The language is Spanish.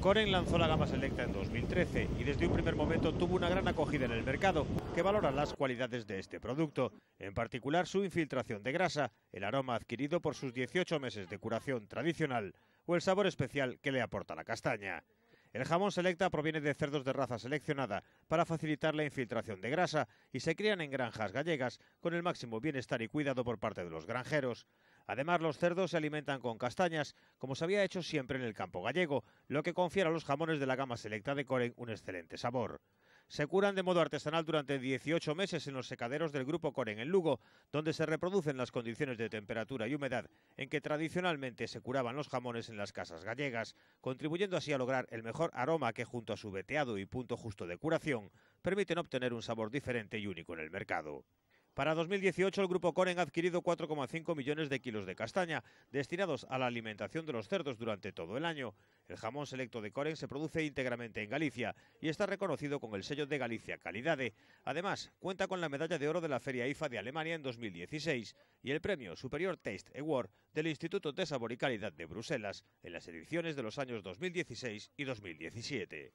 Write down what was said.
Coren lanzó la gama Selecta en 2013 y desde un primer momento tuvo una gran acogida en el mercado, que valora las cualidades de este producto, en particular su infiltración de grasa, el aroma adquirido por sus 18 meses de curación tradicional o el sabor especial que le aporta la castaña. El jamón selecta proviene de cerdos de raza seleccionada para facilitar la infiltración de grasa y se crían en granjas gallegas con el máximo bienestar y cuidado por parte de los granjeros. Además, los cerdos se alimentan con castañas, como se había hecho siempre en el campo gallego, lo que confiere a los jamones de la gama selecta de Coren un excelente sabor. Se curan de modo artesanal durante 18 meses en los secaderos del Grupo Coren en Lugo, donde se reproducen las condiciones de temperatura y humedad en que tradicionalmente se curaban los jamones en las casas gallegas, contribuyendo así a lograr el mejor aroma que junto a su veteado y punto justo de curación permiten obtener un sabor diferente y único en el mercado. Para 2018 el grupo Coren ha adquirido 4,5 millones de kilos de castaña, destinados a la alimentación de los cerdos durante todo el año. El jamón selecto de Coren se produce íntegramente en Galicia y está reconocido con el sello de Galicia Calidade. Además, cuenta con la medalla de oro de la Feria IFA de Alemania en 2016 y el premio Superior Taste Award del Instituto de Sabor y Calidad de Bruselas en las ediciones de los años 2016 y 2017.